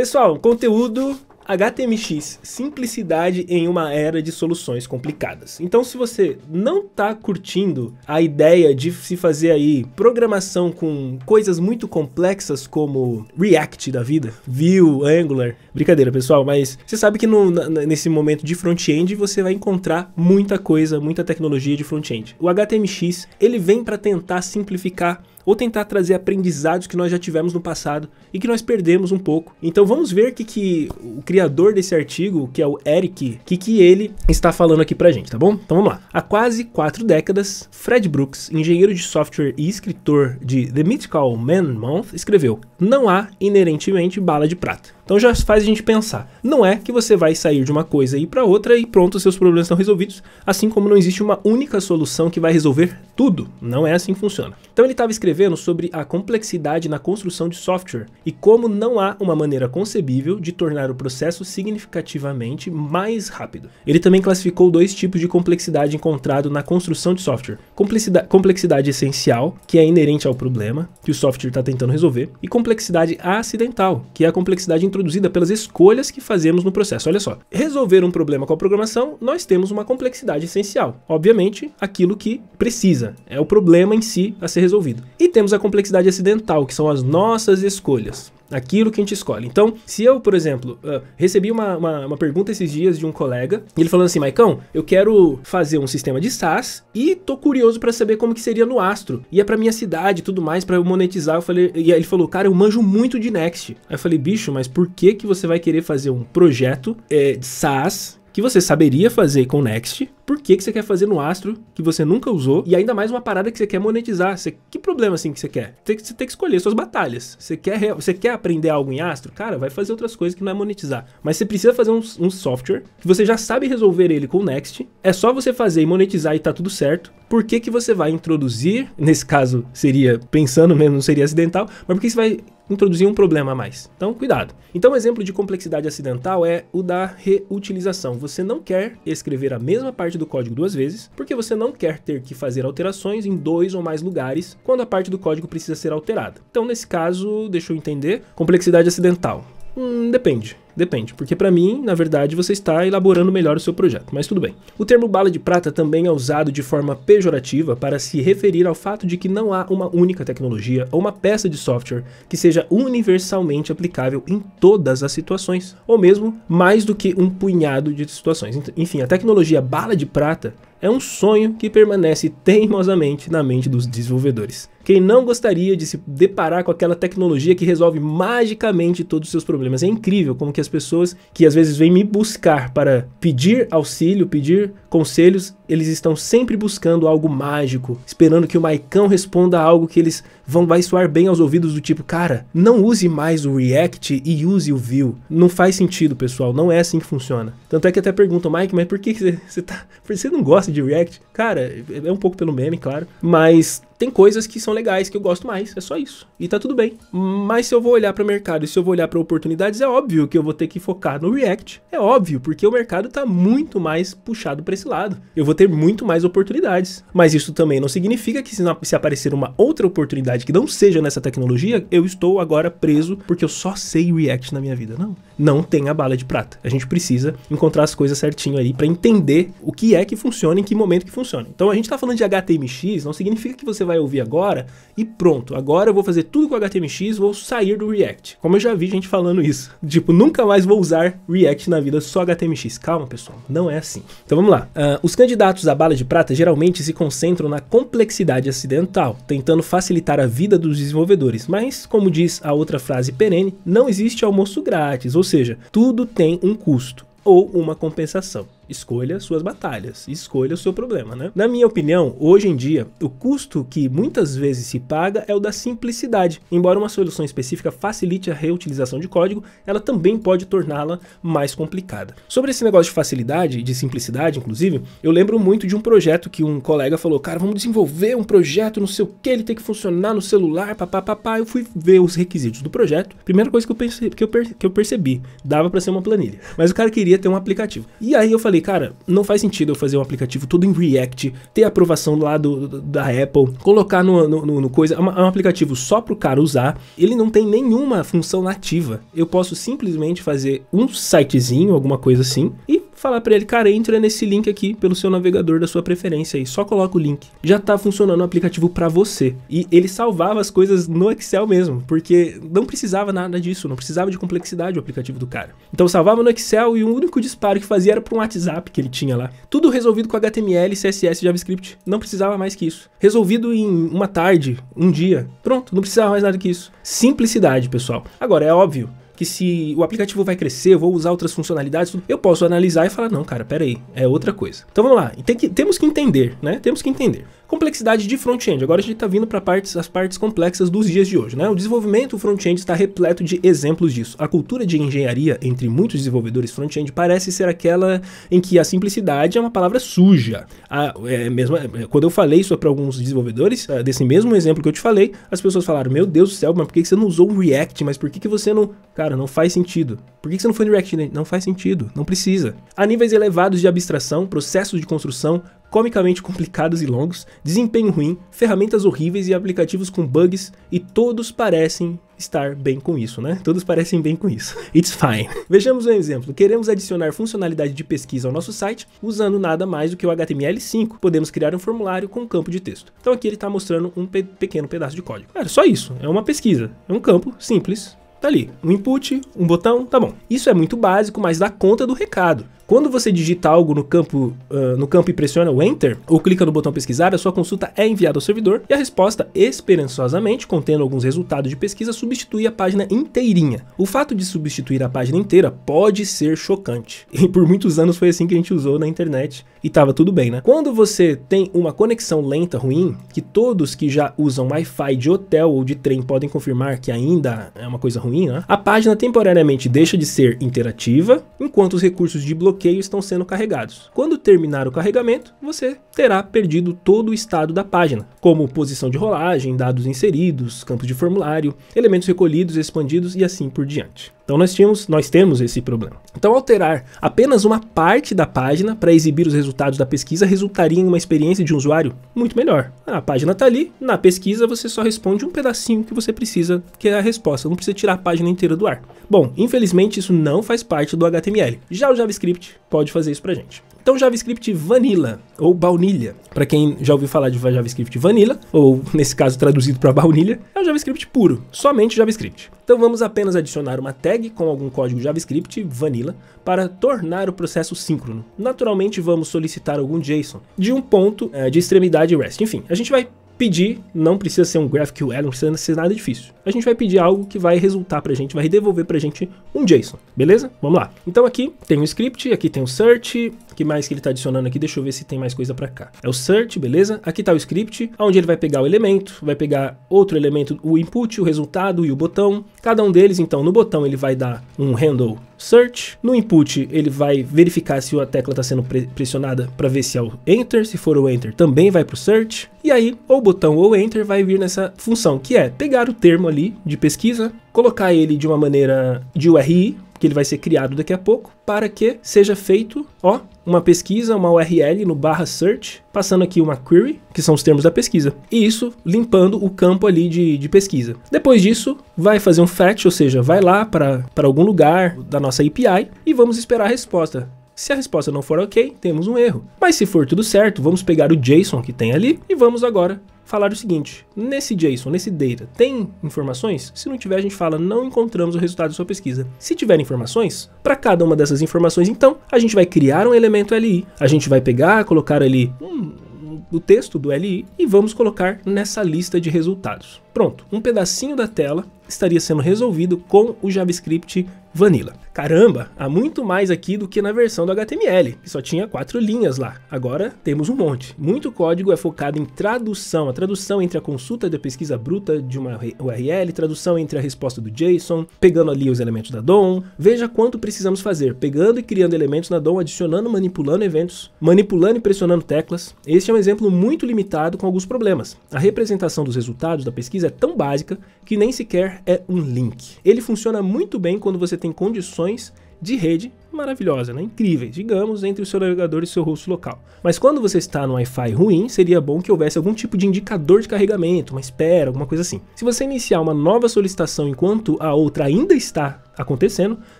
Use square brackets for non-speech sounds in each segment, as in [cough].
Pessoal, conteúdo HTMX, simplicidade em uma era de soluções complicadas. Então se você não tá curtindo a ideia de se fazer aí programação com coisas muito complexas como React da vida, Vue, Angular, brincadeira pessoal, mas você sabe que no, nesse momento de front-end você vai encontrar muita coisa, muita tecnologia de front-end. O HTMX, ele vem para tentar simplificar ou tentar trazer aprendizados que nós já tivemos no passado e que nós perdemos um pouco. Então vamos ver o que, que o criador desse artigo, que é o Eric, que que ele está falando aqui pra gente, tá bom? Então vamos lá. Há quase quatro décadas, Fred Brooks, engenheiro de software e escritor de The Mythical Man Month, escreveu: "Não há inerentemente bala de prata". Então já faz a gente pensar. Não é que você vai sair de uma coisa e ir para outra e pronto, seus problemas estão resolvidos, assim como não existe uma única solução que vai resolver tudo. Não é assim que funciona. Então ele estava escrevendo escrevendo sobre a complexidade na construção de software e como não há uma maneira concebível de tornar o processo significativamente mais rápido. Ele também classificou dois tipos de complexidade encontrado na construção de software: complexidade, complexidade essencial, que é inerente ao problema que o software está tentando resolver, e complexidade acidental, que é a complexidade introduzida pelas escolhas que fazemos no processo. Olha só, resolver um problema com a programação, nós temos uma complexidade essencial. Obviamente, aquilo que precisa, é o problema em si a ser resolvido. E temos a complexidade acidental, que são as nossas escolhas. Aquilo que a gente escolhe. Então, se eu, por exemplo, uh, recebi uma, uma, uma, pergunta esses dias de um colega, ele falando assim, Maicão, eu quero fazer um sistema de SaaS e tô curioso para saber como que seria no Astro. E é pra minha cidade e tudo mais, para eu monetizar. Eu falei, e aí ele falou, cara, eu manjo muito de Next. Aí eu falei, bicho, mas por que que você vai querer fazer um projeto é, de SaaS que você saberia fazer com Next, por que, que você quer fazer no Astro que você nunca usou e ainda mais uma parada que você quer monetizar. Você, que problema assim que você quer? Você, você tem que escolher suas batalhas. Você quer, você quer aprender algo em Astro? Cara, vai fazer outras coisas que não é monetizar. Mas você precisa fazer um, um software que você já sabe resolver ele com o Next. É só você fazer e monetizar e tá tudo certo. Por que, que você vai introduzir? Nesse caso, seria pensando mesmo, não seria acidental, mas por que você vai introduzir um problema a mais. Então, cuidado. Então, um exemplo de complexidade acidental é o da reutilização. Você não quer escrever a mesma parte do código duas vezes, porque você não quer ter que fazer alterações em dois ou mais lugares quando a parte do código precisa ser alterada. Então, nesse caso, deixa eu entender, complexidade acidental. Hum, depende. Depende, porque para mim, na verdade, você está elaborando melhor o seu projeto, mas tudo bem. O termo bala de prata também é usado de forma pejorativa para se referir ao fato de que não há uma única tecnologia ou uma peça de software que seja universalmente aplicável em todas as situações, ou mesmo mais do que um punhado de situações. Enfim, a tecnologia bala de prata é um sonho que permanece teimosamente na mente dos desenvolvedores. Quem não gostaria de se deparar com aquela tecnologia que resolve magicamente todos os seus problemas? É incrível como que as pessoas que às vezes vêm me buscar para pedir auxílio, pedir conselhos, eles estão sempre buscando algo mágico, esperando que o Maicão responda algo que eles vão vai soar bem aos ouvidos do tipo, cara, não use mais o React e use o Vue. Não faz sentido, pessoal, não é assim que funciona. Tanto é que até perguntam, Mike, mas por que você tá, [laughs] você não gosta de React? Cara, é um pouco pelo meme, claro, mas tem coisas que são legais, que eu gosto mais, é só isso. E tá tudo bem. Mas se eu vou olhar para o mercado e se eu vou olhar para oportunidades, é óbvio que eu vou ter que focar no React. É óbvio, porque o mercado tá muito mais puxado para esse lado. Eu vou ter muito mais oportunidades. Mas isso também não significa que se, não, se aparecer uma outra oportunidade que não seja nessa tecnologia, eu estou agora preso porque eu só sei React na minha vida. Não. Não tem a bala de prata. A gente precisa encontrar as coisas certinho aí para entender o que é que funciona, em que momento que funciona. Então a gente tá falando de HTMX, não significa que você vai vai ouvir agora e pronto, agora eu vou fazer tudo com HTMX, vou sair do React. Como eu já vi gente falando isso. [laughs] Tipo, nunca mais vou usar React na vida, só HTMX. Calma, pessoal, não é assim. Então vamos lá. Uh, os candidatos à bala de prata geralmente se concentram na complexidade acidental, tentando facilitar a vida dos desenvolvedores. Mas, como diz a outra frase perene, não existe almoço grátis, ou seja, tudo tem um custo ou uma compensação escolha suas batalhas, escolha o seu problema, né? Na minha opinião, hoje em dia, o custo que muitas vezes se paga é o da simplicidade. Embora uma solução específica facilite a reutilização de código, ela também pode torná-la mais complicada. Sobre esse negócio de facilidade, de simplicidade, inclusive, eu lembro muito de um projeto que um colega falou: "Cara, vamos desenvolver um projeto, não sei o que, ele tem que funcionar no celular, papapá". Eu fui ver os requisitos do projeto. Primeira coisa que eu, percebi, que eu, que eu percebi, dava para ser uma planilha, mas o cara queria ter um aplicativo. E aí eu falei falei, cara, não faz sentido eu fazer um aplicativo todo em React, ter aprovação lá do, da Apple, colocar no, no, no coisa, é um, é um aplicativo só pro cara usar, ele não tem nenhuma função nativa. Eu posso simplesmente fazer um sitezinho, alguma coisa assim, e falar para ele, cara, entra nesse link aqui pelo seu navegador da sua preferência aí, só coloca o link. Já tá funcionando o aplicativo para você. E ele salvava as coisas no Excel mesmo, porque não precisava nada disso, não precisava de complexidade o aplicativo do cara. Então salvava no Excel e o único disparo que fazia era para um WhatsApp que ele tinha lá. Tudo resolvido com HTML, CSS, JavaScript, não precisava mais que isso. Resolvido em uma tarde, um dia. Pronto, não precisava mais nada que isso. Simplicidade, pessoal. Agora é óbvio, que se o aplicativo vai crescer, eu vou usar outras funcionalidades, eu posso analisar e falar, não, cara, peraí, é outra coisa. Então vamos lá, Tem que, temos que entender, né? Temos que entender. Complexidade de front-end. Agora a gente está vindo para partes, as partes complexas dos dias de hoje. Né? O desenvolvimento front-end está repleto de exemplos disso. A cultura de engenharia entre muitos desenvolvedores front-end parece ser aquela em que a simplicidade é uma palavra suja. A, é, mesmo, é, é quando eu falei isso para alguns desenvolvedores, é, desse mesmo exemplo que eu te falei, as pessoas falaram: Meu Deus do céu, mas por que você não usou o React? Mas por que, que você não. Cara, não faz sentido. Por que você não foi no React? Não faz sentido. Não precisa. A níveis elevados de abstração, processos de construção, comicamente complicados e longos, desempenho ruim, ferramentas horríveis e aplicativos com bugs, e todos parecem estar bem com isso, né? Todos parecem bem com isso. It's fine. [laughs] Vejamos um exemplo. Queremos adicionar funcionalidade de pesquisa ao nosso site usando nada mais do que o HTML5. Podemos criar um formulário com um campo de texto. Então aqui ele está mostrando um pe pequeno pedaço de código. Cara, só isso. É uma pesquisa. É um campo simples, tá ali, um input, um botão, tá bom. Isso é muito básico, mas dá conta do recado. Quando você digita algo no campo, uh, no campo e pressiona o Enter, ou clica no botão pesquisar, a sua consulta é enviada ao servidor e a resposta, esperançosamente, contendo alguns resultados de pesquisa, substitui a página inteirinha. O fato de substituir a página inteira pode ser chocante. [laughs] E por muitos anos foi assim que a gente usou na internet e tava tudo bem, né? Quando você tem uma conexão lenta ruim, que todos que já usam Wi-Fi de hotel ou de trem podem confirmar que ainda é uma coisa ruim, né? A página temporariamente deixa de ser interativa, enquanto os recursos de bloqueio bloqueio estão sendo carregados. Quando terminar o carregamento, você terá perdido todo o estado da página, como posição de rolagem, dados inseridos, campos de formulário, elementos recolhidos, expandidos e assim por diante. Então nós tínhamos, nós temos esse problema. Então alterar apenas uma parte da página para exibir os resultados da pesquisa resultaria em uma experiência de um usuário muito melhor. A página está ali, na pesquisa você só responde um pedacinho que você precisa, que é a resposta, não precisa tirar a página inteira do ar. Bom, infelizmente isso não faz parte do HTML. Já o JavaScript pode fazer isso para gente. Então JavaScript Vanilla ou baunilha, para quem já ouviu falar de JavaScript Vanilla ou nesse caso traduzido para baunilha, é o JavaScript puro, somente JavaScript. Então vamos apenas adicionar uma tag com algum código JavaScript Vanilla para tornar o processo síncrono. Naturalmente vamos solicitar algum JSON de um ponto é, de extremidade REST. Enfim, a gente vai pedir não precisa ser um GraphQL, não precisa ser nada difícil. A gente vai pedir algo que vai resultar pra gente, vai devolver pra gente um JSON, beleza? Vamos lá. Então aqui tem o script, aqui tem o search, que mais que ele tá adicionando aqui? Deixa eu ver se tem mais coisa pra cá. É o search, beleza? Aqui tá o script, onde ele vai pegar o elemento, vai pegar outro elemento, o input, o resultado e o botão. Cada um deles, então, no botão ele vai dar um handle search. No input, ele vai verificar se a tecla está sendo pressionada para ver se é o enter. Se for o enter, também vai para o search. E aí, ou botão ou enter vai vir nessa função, que é pegar o termo ali de pesquisa, colocar ele de uma maneira de URI, que ele vai ser criado daqui a pouco, para que seja feito, ó, uma pesquisa, uma URL no barra search, passando aqui uma query, que são os termos da pesquisa, e isso limpando o campo ali de, de pesquisa. Depois disso, vai fazer um fetch, ou seja, vai lá para algum lugar da nossa API e vamos esperar a resposta. Se a resposta não for ok, temos um erro. Mas se for tudo certo, vamos pegar o JSON que tem ali e vamos agora falar o seguinte, nesse JSON, nesse data, tem informações? Se não tiver, a gente fala não encontramos o resultado da sua pesquisa. Se tiver informações, para cada uma dessas informações, então, a gente vai criar um elemento LI. A gente vai pegar, colocar ali um, o texto do LI e vamos colocar nessa lista de resultados. Pronto, um pedacinho da tela estaria sendo resolvido com o JavaScript Vanilla. Caramba, há muito mais aqui do que na versão do HTML, que só tinha quatro linhas lá. Agora temos um monte. Muito código é focado em tradução, a tradução entre a consulta da pesquisa bruta de uma URL, tradução entre a resposta do JSON, pegando ali os elementos da DOM. Veja quanto precisamos fazer, pegando e criando elementos na DOM, adicionando, manipulando eventos, manipulando e pressionando teclas. Este é um exemplo muito limitado com alguns problemas. A representação dos resultados da pesquisa pesquisa é tão básica que nem sequer é um link. Ele funciona muito bem quando você tem condições de rede maravilhosa, né? incríveis, digamos, entre o seu navegador e seu host local. Mas quando você está no Wi-Fi ruim, seria bom que houvesse algum tipo de indicador de carregamento, uma espera, alguma coisa assim. Se você iniciar uma nova solicitação enquanto a outra ainda está acontecendo,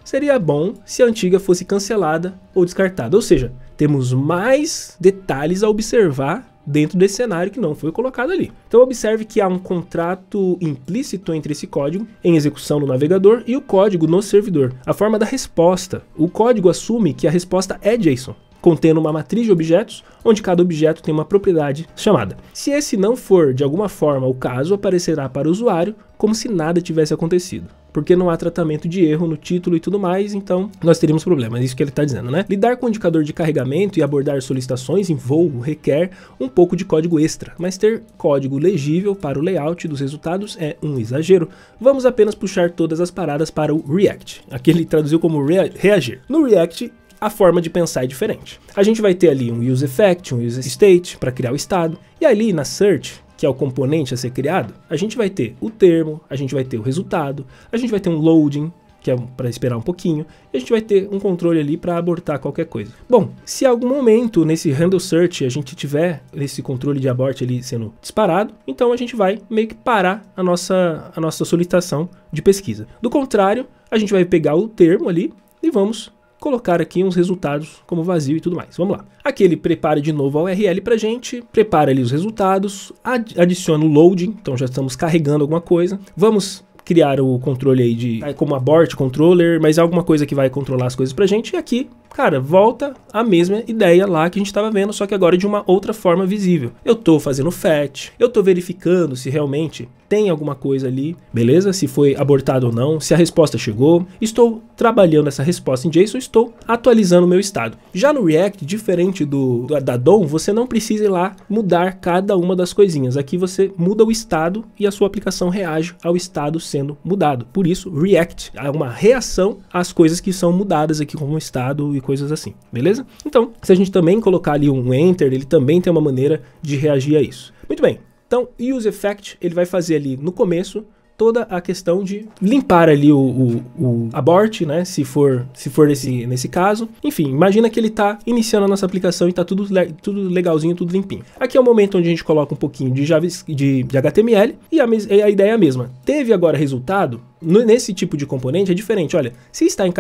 seria bom se a antiga fosse cancelada ou descartada. Ou seja, temos mais detalhes a observar dentro desse cenário que não foi colocado ali. Então observe que há um contrato implícito entre esse código em execução no navegador e o código no servidor, a forma da resposta. O código assume que a resposta é JSON contendo uma matriz de objetos, onde cada objeto tem uma propriedade chamada. Se esse não for de alguma forma o caso, aparecerá para o usuário como se nada tivesse acontecido. Porque não há tratamento de erro no título e tudo mais, então nós teríamos problemas. É isso que ele está dizendo, né? Lidar com o indicador de carregamento e abordar solicitações em voo requer um pouco de código extra, mas ter código legível para o layout dos resultados é um exagero. Vamos apenas puxar todas as paradas para o React. Aqui ele traduziu como rea reagir. No React, a forma de pensar é diferente. A gente vai ter ali um use effect, um use state para criar o estado, e ali na search, que é o componente a ser criado, a gente vai ter o termo, a gente vai ter o resultado, a gente vai ter um loading, que é para esperar um pouquinho, e a gente vai ter um controle ali para abortar qualquer coisa. Bom, se algum momento nesse handle search a gente tiver esse controle de abort ali sendo disparado, então a gente vai meio que parar a nossa, a nossa solicitação de pesquisa. Do contrário, a gente vai pegar o termo ali e vamos colocar aqui uns resultados como vazio e tudo mais. Vamos lá. Aqui ele prepara de novo a URL para gente, prepara ali os resultados, adiciona o loading, então já estamos carregando alguma coisa. Vamos criar o controle aí de é como abort controller, mas é alguma coisa que vai controlar as coisas a gente. E aqui, cara, volta a mesma ideia lá que a gente estava vendo, só que agora de uma outra forma visível. Eu estou fazendo fetch, eu estou verificando se realmente tem alguma coisa ali, beleza? Se foi abortado ou não, se a resposta chegou. Estou trabalhando essa resposta em JSON, estou atualizando o meu estado. Já no React, diferente do, do da DOM, você não precisa ir lá mudar cada uma das coisinhas. Aqui você muda o estado e a sua aplicação reage ao estado sendo mudado. Por isso, React é uma reação às coisas que são mudadas aqui como estado e coisas assim, beleza? Então, se a gente também colocar ali um enter, ele também tem uma maneira de reagir a isso. Muito bem, então, Use Effect, ele vai fazer ali no começo toda a questão de limpar ali o, o, o abort, né? Se for, se for nesse, nesse caso. Enfim, imagina que ele está iniciando a nossa aplicação e está tudo, tudo legalzinho, tudo limpinho. Aqui é o momento onde a gente coloca um pouquinho de, Java, de, de HTML e a, a ideia é a mesma. Teve agora resultado? Nesse tipo de componente é diferente. Olha, se está em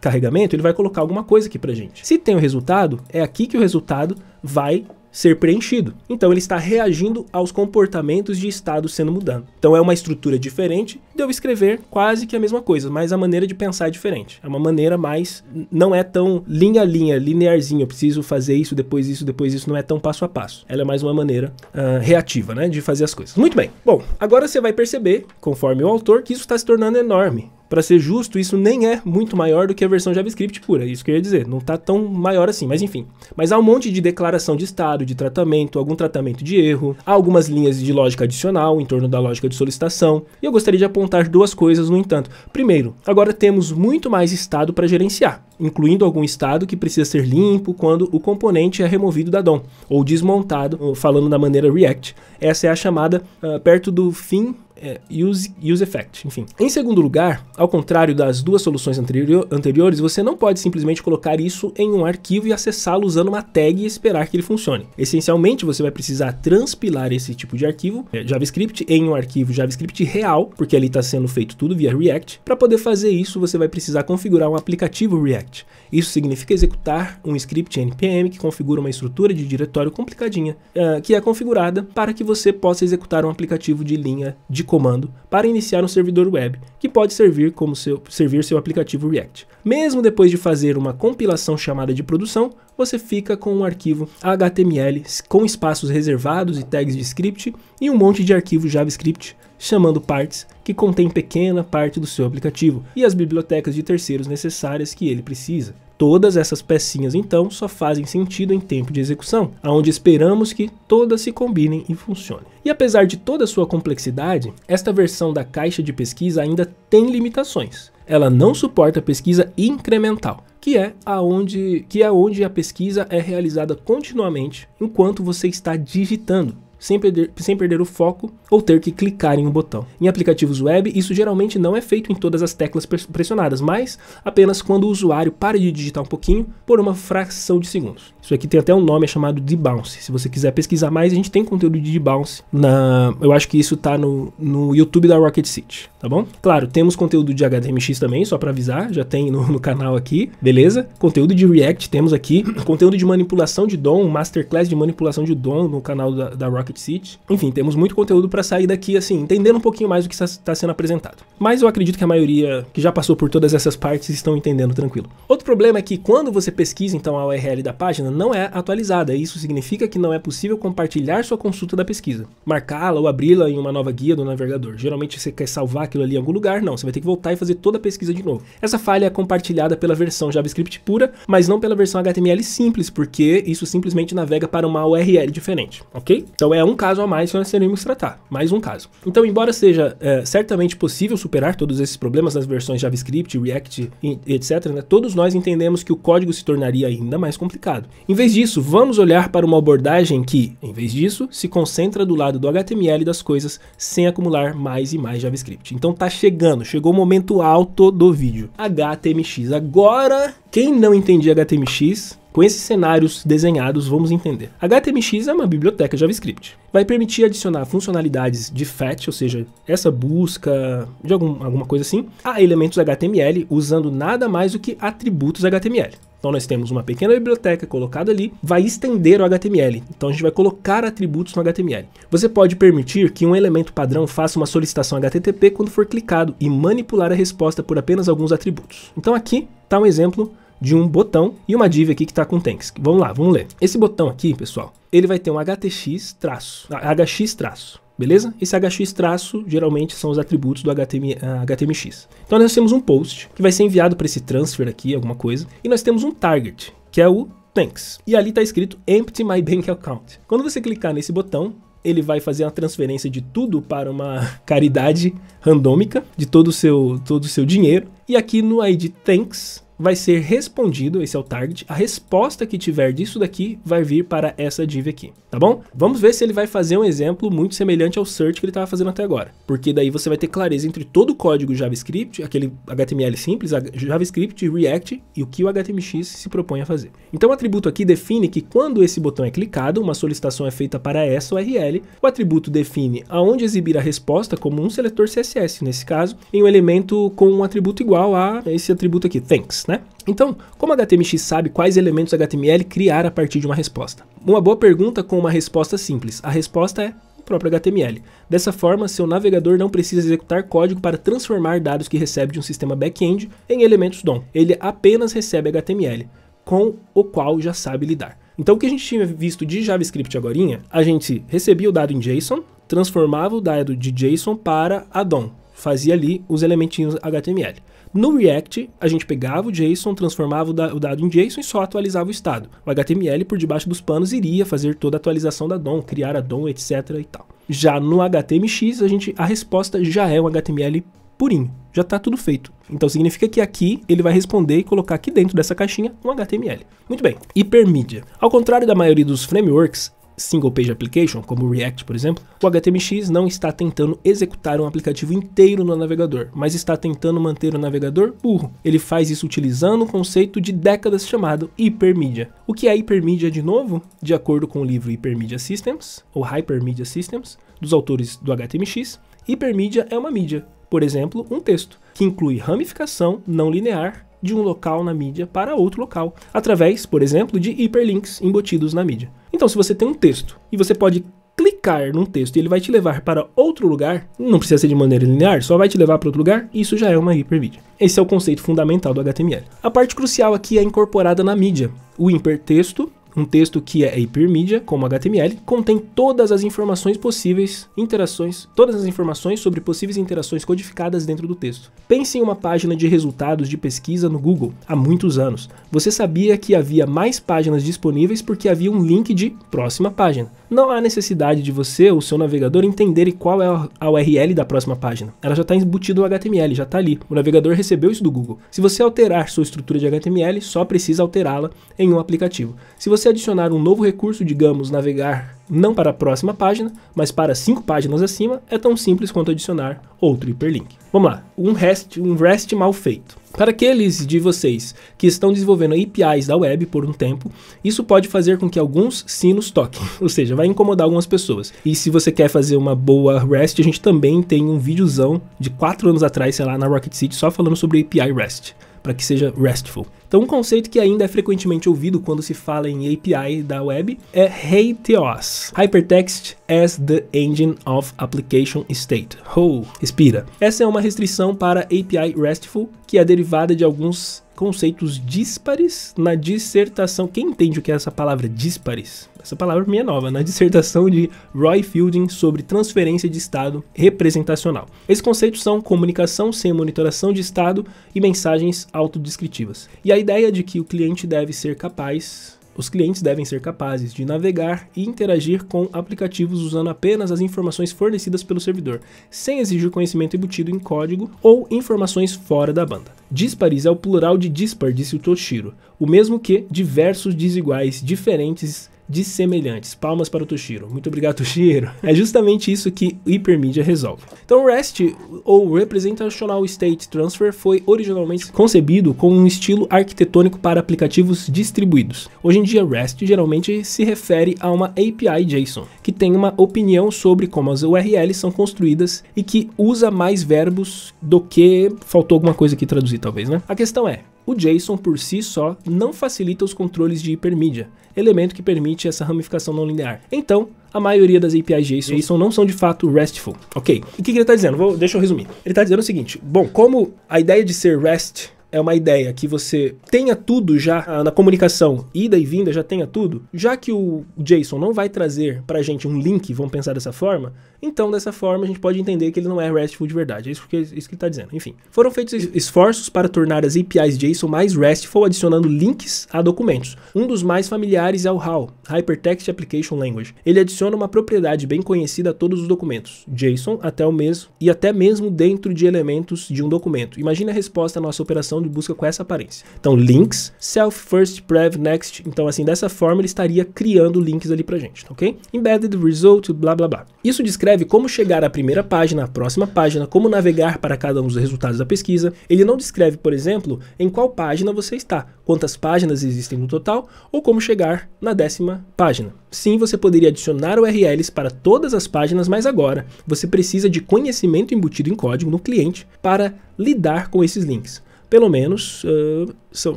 carregamento, ele vai colocar alguma coisa aqui pra gente. Se tem o um resultado, é aqui que o resultado vai ser preenchido. Então ele está reagindo aos comportamentos de estado sendo mudando. Então é uma estrutura diferente de eu escrever quase que a mesma coisa, mas a maneira de pensar é diferente. É uma maneira mais não é tão linha a linha, linearzinho. eu preciso fazer isso, depois isso, depois isso, não é tão passo a passo. Ela é mais uma maneira uh, reativa, né, de fazer as coisas. Muito bem. Bom, agora você vai perceber, conforme o autor, que isso está se tornando enorme para ser justo, isso nem é muito maior do que a versão JavaScript pura. É isso que eu ia dizer, não está tão maior assim, mas enfim. Mas há um monte de declaração de estado, de tratamento, algum tratamento de erro, há algumas linhas de lógica adicional em torno da lógica de solicitação. E eu gostaria de apontar duas coisas, no entanto. Primeiro, agora temos muito mais estado para gerenciar, incluindo algum estado que precisa ser limpo quando o componente é removido da DOM ou desmontado, falando da maneira React. Essa é a chamada uh, perto do fim é, use, use effect, enfim. Em segundo lugar, ao contrário das duas soluções anteriores, você não pode simplesmente colocar isso em um arquivo e acessá-lo usando uma tag e esperar que ele funcione. Essencialmente, você vai precisar transpilar esse tipo de arquivo é, JavaScript em um arquivo JavaScript real, porque ali está sendo feito tudo via React. Para poder fazer isso, você vai precisar configurar um aplicativo React. Isso significa executar um script npm que configura uma estrutura de diretório complicadinha, é, que é configurada para que você possa executar um aplicativo de linha de comando para iniciar um servidor web, que pode servir como seu, servir seu aplicativo React. Mesmo depois de fazer uma compilação chamada de produção, você fica com um arquivo HTML com espaços reservados e tags de script e um monte de arquivo JavaScript chamando partes que contém pequena parte do seu aplicativo e as bibliotecas de terceiros necessárias que ele precisa. Todas essas pecinhas, então, só fazem sentido em tempo de execução, aonde esperamos que todas se combinem e funcionem. E apesar de toda sua complexidade, esta versão da caixa de pesquisa ainda tem limitações. Ela não suporta pesquisa incremental, que é aonde que é onde a pesquisa é realizada continuamente enquanto você está digitando sem perder, sem perder o foco ou ter que clicar em um botão. Em aplicativos web, isso geralmente não é feito em todas as teclas pressionadas, mas apenas quando o usuário para de digitar um pouquinho por uma fração de segundos. Isso aqui tem até um nome é chamado debounce. Se você quiser pesquisar mais, a gente tem conteúdo de debounce. na, eu acho que isso está no, no YouTube da Rocket City, tá bom? Claro, temos conteúdo de HDMX também, só para avisar, já tem no, no canal aqui, beleza? Conteúdo de React temos aqui, conteúdo de manipulação de DOM, masterclass de manipulação de DOM no canal da, da Rocket Rocket City. Enfim, temos muito conteúdo para sair daqui, assim, entendendo um pouquinho mais do que está tá sendo apresentado. Mas eu acredito que a maioria que já passou por todas essas partes estão entendendo tranquilo. Outro problema é que quando você pesquisa, então, a URL da página não é atualizada. Isso significa que não é possível compartilhar sua consulta da pesquisa, marcá-la ou abri-la em uma nova guia do navegador. Geralmente você quer salvar aquilo ali em algum lugar, não. Você vai ter que voltar e fazer toda a pesquisa de novo. Essa falha é compartilhada pela versão JavaScript pura, mas não pela versão HTML simples, porque isso simplesmente navega para uma URL diferente, ok? Então é é um caso a mais que nós teremos que tratar, mais um caso. Então, embora seja é, certamente possível superar todos esses problemas nas versões JavaScript, React, etc., né, todos nós entendemos que o código se tornaria ainda mais complicado. Em vez disso, vamos olhar para uma abordagem que, em vez disso, se concentra do lado do HTML das coisas sem acumular mais e mais JavaScript. Então tá chegando, chegou o momento alto do vídeo. HTMX. Agora, quem não entendia HTMX, com esses cenários desenhados, vamos entender. HTMX é uma biblioteca JavaScript. Vai permitir adicionar funcionalidades de fetch, ou seja, essa busca de algum, alguma coisa assim, a elementos HTML usando nada mais do que atributos HTML. Então nós temos uma pequena biblioteca colocada ali, vai estender o HTML. Então a gente vai colocar atributos no HTML. Você pode permitir que um elemento padrão faça uma solicitação HTTP quando for clicado e manipular a resposta por apenas alguns atributos. Então aqui está um exemplo de um botão e uma div aqui que está com tanks. Vamos lá, vamos ler. Esse botão aqui, pessoal, ele vai ter um HTX traço, HX ah, traço. Beleza? Esse HX traço geralmente são os atributos do HTML, ah, HTMX. Então nós temos um post que vai ser enviado para esse transfer aqui, alguma coisa, e nós temos um target, que é o thanks. E ali está escrito empty my bank account. Quando você clicar nesse botão, ele vai fazer uma transferência de tudo para uma [laughs] caridade randômica, de todo o seu, todo o seu dinheiro. E aqui no ID thanks, vai ser respondido, esse é o target, a resposta que tiver disso daqui vai vir para essa div aqui, tá bom? Vamos ver se ele vai fazer um exemplo muito semelhante ao search que ele estava fazendo até agora, porque daí você vai ter clareza entre todo o código JavaScript, aquele HTML simples, JavaScript, React e o que o HTMX se propõe a fazer. Então o atributo aqui define que quando esse botão é clicado, uma solicitação é feita para essa URL, o atributo define aonde exibir a resposta como um seletor CSS, nesse caso, em um elemento com um atributo igual a esse atributo aqui, thanks, né? né? Então, como a HTMX sabe quais elementos HTML criar a partir de uma resposta? Uma boa pergunta com uma resposta simples. A resposta é o próprio HTML. Dessa forma, seu navegador não precisa executar código para transformar dados que recebe de um sistema back-end em elementos DOM. Ele apenas recebe HTML, com o qual já sabe lidar. Então o que a gente tinha visto de JavaScript agorinha, a gente recebia o dado em JSON, transformava o dado de JSON para a DOM, fazia ali os elementinhos HTML. No React, a gente pegava o JSON, transformava o, da, o dado em JSON e só atualizava o estado. O HTML, por debaixo dos panos, iria fazer toda a atualização da DOM, criar a DOM, etc e tal. Já no HTMX, a, gente, a resposta já é um HTML purinho, já está tudo feito. Então significa que aqui ele vai responder e colocar aqui dentro dessa caixinha um HTML. Muito bem, hipermídia. Ao contrário da maioria dos frameworks, Single Page Application, como o React, por exemplo, o HTMX não está tentando executar um aplicativo inteiro no navegador, mas está tentando manter o navegador burro. Ele faz isso utilizando um conceito de décadas chamado hipermídia. O que é hipermídia de novo? De acordo com o livro Hypermedia Systems, ou Hypermedia Systems, dos autores do HTMX, hipermídia é uma mídia, por exemplo, um texto, que inclui ramificação não linear de um local na mídia para outro local, através, por exemplo, de hiperlinks embutidos na mídia. Então, se você tem um texto e você pode clicar num texto e ele vai te levar para outro lugar, não precisa ser de maneira linear, só vai te levar para outro lugar, isso já é uma hipermídia. Esse é o conceito fundamental do HTML. A parte crucial aqui é incorporada na mídia, o hipertexto um texto que é hypermídia, como HTML, contém todas as informações possíveis, interações, todas as informações sobre possíveis interações codificadas dentro do texto. Pense em uma página de resultados de pesquisa no Google há muitos anos. Você sabia que havia mais páginas disponíveis porque havia um link de próxima página. Não há necessidade de você ou seu navegador entender qual é a URL da próxima página. Ela já está embutida no HTML, já está ali. O navegador recebeu isso do Google. Se você alterar sua estrutura de HTML, só precisa alterá-la em um aplicativo. Se você você adicionar um novo recurso, digamos navegar não para a próxima página, mas para cinco páginas acima, é tão simples quanto adicionar outro hiperlink. Vamos lá, um REST, um REST mal feito. Para aqueles de vocês que estão desenvolvendo APIs da web por um tempo, isso pode fazer com que alguns sinos toquem, [laughs] ou seja, vai incomodar algumas pessoas. E se você quer fazer uma boa REST, a gente também tem um videozão de 4 anos atrás, sei lá, na Rocket City, só falando sobre API REST para que seja RESTful. Então, um conceito que ainda é frequentemente ouvido quando se fala em API da web é HTOS, Hypertext as the Engine of Application State. Oh, expira. Essa é uma restrição para API RESTful que é derivada de alguns conceitos díspares na dissertação. Quem entende o que é essa palavra díspares? Essa palavra minha é nova, na né? dissertação de Roy Fielding sobre transferência de estado representacional. Esses conceitos são comunicação sem monitoração de estado e mensagens autodescritivas. E a ideia de que o cliente deve ser capaz os clientes devem ser capazes de navegar e interagir com aplicativos usando apenas as informações fornecidas pelo servidor, sem exigir conhecimento embutido em código ou informações fora da banda. Dispares é o plural de dispar, disse o Toshiro, o mesmo que diversos desiguais, diferentes de semelhantes. Palmas para o Toshiro. Muito obrigado, [laughs] Toshiro. É justamente isso que Hypermedia resolve. Então, REST, ou Representational State Transfer, foi originalmente concebido como um estilo arquitetônico para aplicativos distribuídos. Hoje em dia, REST geralmente se refere a uma API JSON, que tem uma opinião sobre como as URLs são construídas e que usa mais verbos do que... Faltou alguma coisa aqui traduzir, talvez, né? A questão é, o JSON por si só não facilita os controles de hipermídia, elemento que permite essa ramificação não linear. Então, a maioria das APIs JSON, JSON não são de fato RESTful. Ok. E o que, que ele está dizendo? Vou, deixa eu resumir. Ele está dizendo o seguinte: bom, como a ideia de ser REST é uma ideia que você tenha tudo já na comunicação, ida e vinda, já tenha tudo, já que o JSON não vai trazer pra gente um link, vamos pensar dessa forma, então dessa forma a gente pode entender que ele não é RESTful de verdade. É isso que, é isso que ele está dizendo. Enfim, foram feitos esforços para tornar as APIs JSON mais RESTful adicionando links a documentos. Um dos mais familiares é o HAL, Hypertext Application Language. Ele adiciona uma propriedade bem conhecida a todos os documentos, JSON até o mesmo e até mesmo dentro de elementos de um documento. Imagina a resposta à nossa operação de busca com essa aparência. Então, links, self first, prev next. Então, assim, dessa forma ele estaria criando links ali pra gente, ok? Embedded result, blá blá blá. Isso descreve como chegar à primeira página, à próxima página, como navegar para cada um dos resultados da pesquisa. Ele não descreve, por exemplo, em qual página você está, quantas páginas existem no total ou como chegar na décima página. Sim, você poderia adicionar URLs para todas as páginas, mas agora você precisa de conhecimento embutido em código no cliente para lidar com esses links pelo menos, uh, são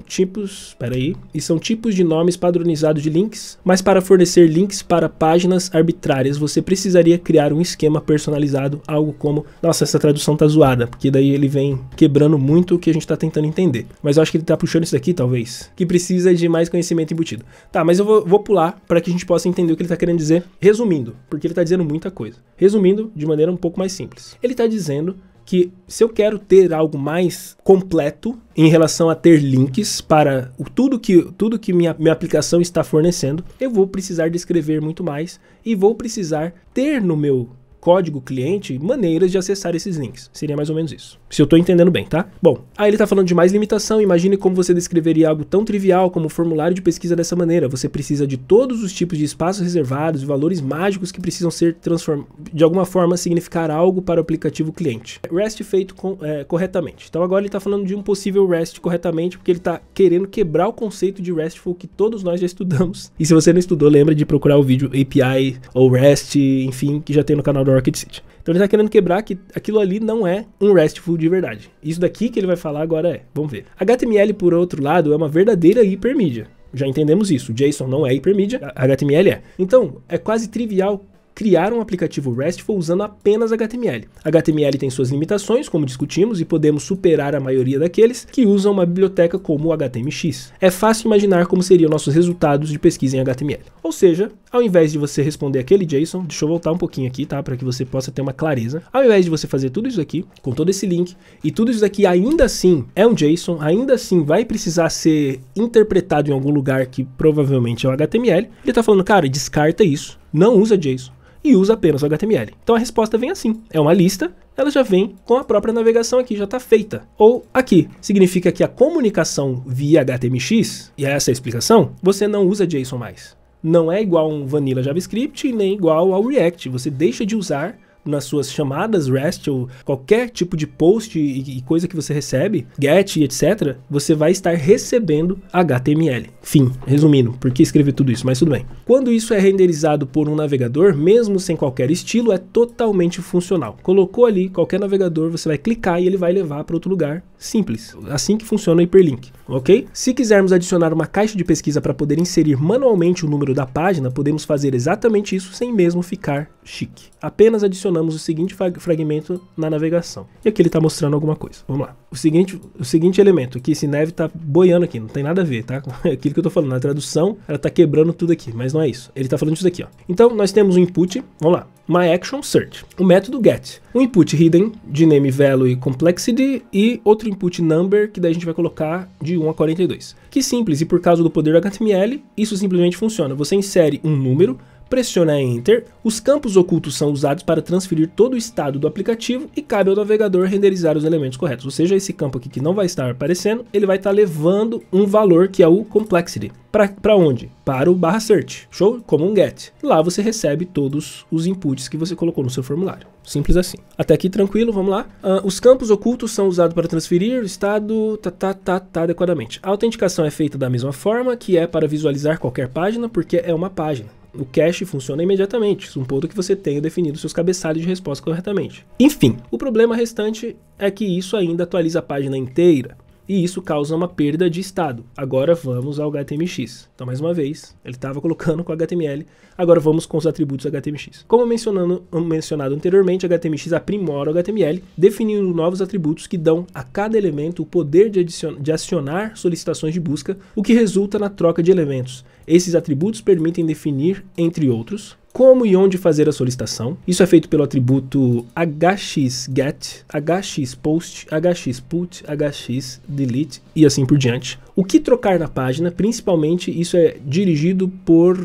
tipos, peraí, e são tipos de nomes padronizados de links, mas para fornecer links para páginas arbitrárias, você precisaria criar um esquema personalizado, algo como, nossa, essa tradução tá zoada, porque daí ele vem quebrando muito o que a gente tá tentando entender. Mas eu acho que ele tá puxando isso daqui, talvez, que precisa de mais conhecimento embutido. Tá, mas eu vou, vou pular para que a gente possa entender o que ele tá querendo dizer, resumindo, porque ele tá dizendo muita coisa. Resumindo, de maneira um pouco mais simples. Ele tá dizendo que se eu quero ter algo mais completo em relação a ter links para tudo que, tudo que minha, minha aplicação está fornecendo, eu vou precisar descrever muito mais e vou precisar ter no meu código cliente maneiras de acessar esses links. Seria mais ou menos isso. Se eu estou entendendo bem, tá? Bom, aí ele está falando de mais limitação. Imagine como você descreveria algo tão trivial como formulário de pesquisa dessa maneira. Você precisa de todos os tipos de espaços reservados e valores mágicos que precisam ser transformados, de alguma forma, significar algo para o aplicativo cliente. REST feito com, é, corretamente. Então agora ele está falando de um possível REST corretamente, porque ele está querendo quebrar o conceito de RESTful que todos nós já estudamos. E se você não estudou, lembra de procurar o vídeo API ou REST, enfim, que já tem no canal do Rocket City. Então ele está querendo quebrar que aquilo ali não é um RESTful de verdade. Isso daqui que ele vai falar agora é. Vamos ver. HTML, por outro lado, é uma verdadeira hipermídia. Já entendemos isso. JSON não é hipermídia, HTML é. Então, é quase trivial criar um aplicativo RESTful usando apenas HTML. HTML tem suas limitações, como discutimos, e podemos superar a maioria daqueles que usam uma biblioteca como o HTMX. É fácil imaginar como seriam nossos resultados de pesquisa em HTML. Ou seja, ao invés de você responder aquele JSON, deixa eu voltar um pouquinho aqui, tá, para que você possa ter uma clareza. Ao invés de você fazer tudo isso aqui, com todo esse link, e tudo isso aqui ainda assim é um JSON, ainda assim vai precisar ser interpretado em algum lugar que provavelmente é o HTML, ele está falando, cara, descarta isso, não usa JSON e usa apenas o HTML. Então a resposta vem assim, é uma lista, ela já vem com a própria navegação aqui, já está feita. Ou aqui, significa que a comunicação via HTMX, e é essa é a explicação, você não usa JSON mais. Não é igual um Vanilla JavaScript nem igual ao React, você deixa de usar nas suas chamadas REST ou qualquer tipo de post e, e coisa que você recebe, GET etc., você vai estar recebendo HTML. Fim. Resumindo, por que escrever tudo isso, mas tudo bem. Quando isso é renderizado por um navegador, mesmo sem qualquer estilo, é totalmente funcional. Colocou ali qualquer navegador, você vai clicar e ele vai levar para outro lugar. Simples. Assim que funciona o hiperlink, ok? Se quisermos adicionar uma caixa de pesquisa para poder inserir manualmente o número da página, podemos fazer exatamente isso sem mesmo ficar chique. Apenas adicionando selecionamos o seguinte fragmento na navegação. E aqui ele está mostrando alguma coisa. Vamos lá. O seguinte, o seguinte elemento, que esse neve está boiando aqui, não tem nada a ver, tá? [laughs] É aquilo que eu estou falando, na tradução, ela está quebrando tudo aqui, mas não é isso. Ele está falando isso aqui ó. Então, nós temos um input, vamos lá, action search o método get, um input hidden de name value complexity e outro input number, que daí a gente vai colocar de 1 a 42. Que simples, e por causa do poder do HTML, isso simplesmente funciona. Você insere um número, pressiona Enter, os campos ocultos são usados para transferir todo o estado do aplicativo e cabe ao navegador renderizar os elementos corretos. Ou seja, esse campo aqui que não vai estar aparecendo, ele vai estar levando um valor que é o complexity. Para onde? Para o barra search, show? Como um get. Lá você recebe todos os inputs que você colocou no seu formulário. Simples assim. Até aqui tranquilo, vamos lá. Uh, os campos ocultos são usados para transferir o estado tá, tá, tá, tá, adequadamente. A autenticação é feita da mesma forma, que é para visualizar qualquer página, porque é uma página. O cache funciona imediatamente, supondo que você tenha definido seus cabeçalhos de resposta corretamente. Enfim, o problema restante é que isso ainda atualiza a página inteira, e isso causa uma perda de estado. Agora vamos ao HTMX. Então, mais uma vez, ele estava colocando com HTML, agora vamos com os atributos HTMX. Como mencionado anteriormente, HTMX aprimora o HTML, definindo novos atributos que dão a cada elemento o poder de, de acionar solicitações de busca, o que resulta na troca de elementos, esses atributos permitem definir, entre outros, como e onde fazer a solicitação. Isso é feito pelo atributo hxget, hxpost, hxput, hxdelete e assim por diante. O que trocar na página, principalmente isso é dirigido por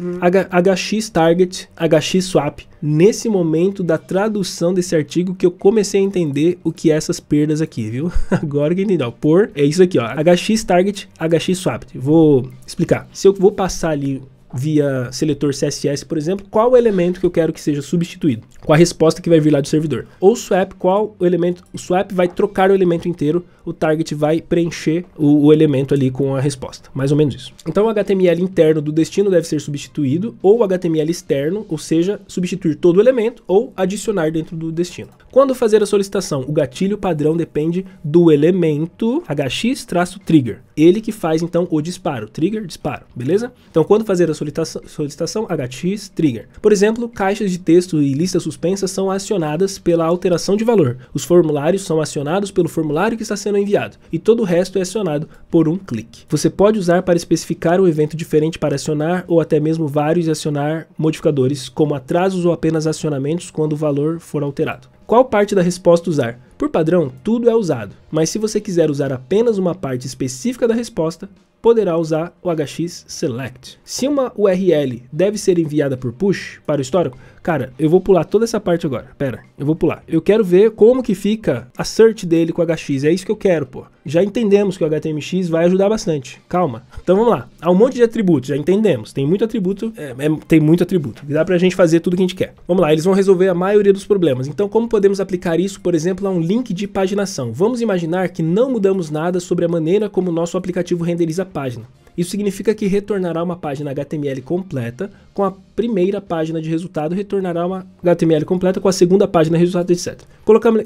hxtarget, hxswap. Nesse momento da tradução desse artigo que eu comecei a entender o que é essas perdas aqui, viu? [laughs] Agora que entendi, ó, por é isso aqui, ó, hxtarget, hxswap. Vou explicar. Se eu vou passar ali via seletor CSS, por exemplo, qual o elemento que eu quero que seja substituído, com a resposta que vai vir lá do servidor. Ou swap, qual o elemento, o swap vai trocar o elemento inteiro o target vai preencher o, o, elemento ali com a resposta. Mais ou menos isso. Então o HTML interno do destino deve ser substituído, ou HTML externo, ou seja, substituir todo o elemento ou adicionar dentro do destino. Quando fazer a solicitação, o gatilho padrão depende do elemento hx-trigger. Ele que faz então o disparo, trigger, disparo, beleza? Então quando fazer a solicitação, solicitação hx trigger. Por exemplo, caixas de texto e listas suspensas são acionadas pela alteração de valor. Os formulários são acionados pelo formulário que está sendo enviado, e todo o resto é acionado por um clique. Você pode usar para especificar um evento diferente para acionar, ou até mesmo vários e acionar modificadores, como atrasos ou apenas acionamentos quando o valor for alterado. Qual parte da resposta usar? Por padrão, tudo é usado, mas se você quiser usar apenas uma parte específica da resposta, poderá usar o HX Select. Se uma URL deve ser enviada por push para o histórico, cara, eu vou pular toda essa parte agora. Pera, eu vou pular. Eu quero ver como que fica a search dele com o HX. É isso que eu quero, pô. Já entendemos que o HTMX vai ajudar bastante. Calma. Então vamos lá. Há um monte de atributos, já entendemos. Tem muito atributo, é, é, tem muito atributo. Dá pra gente fazer tudo que a gente quer. Vamos lá, eles vão resolver a maioria dos problemas. Então como podemos aplicar isso, por exemplo, a um link de paginação? Vamos imaginar que não mudamos nada sobre a maneira como o nosso aplicativo renderiza página. Isso significa que retornará uma página HTML completa com a primeira página de resultado, retornará uma HTML completa com a segunda página de resultado, etc.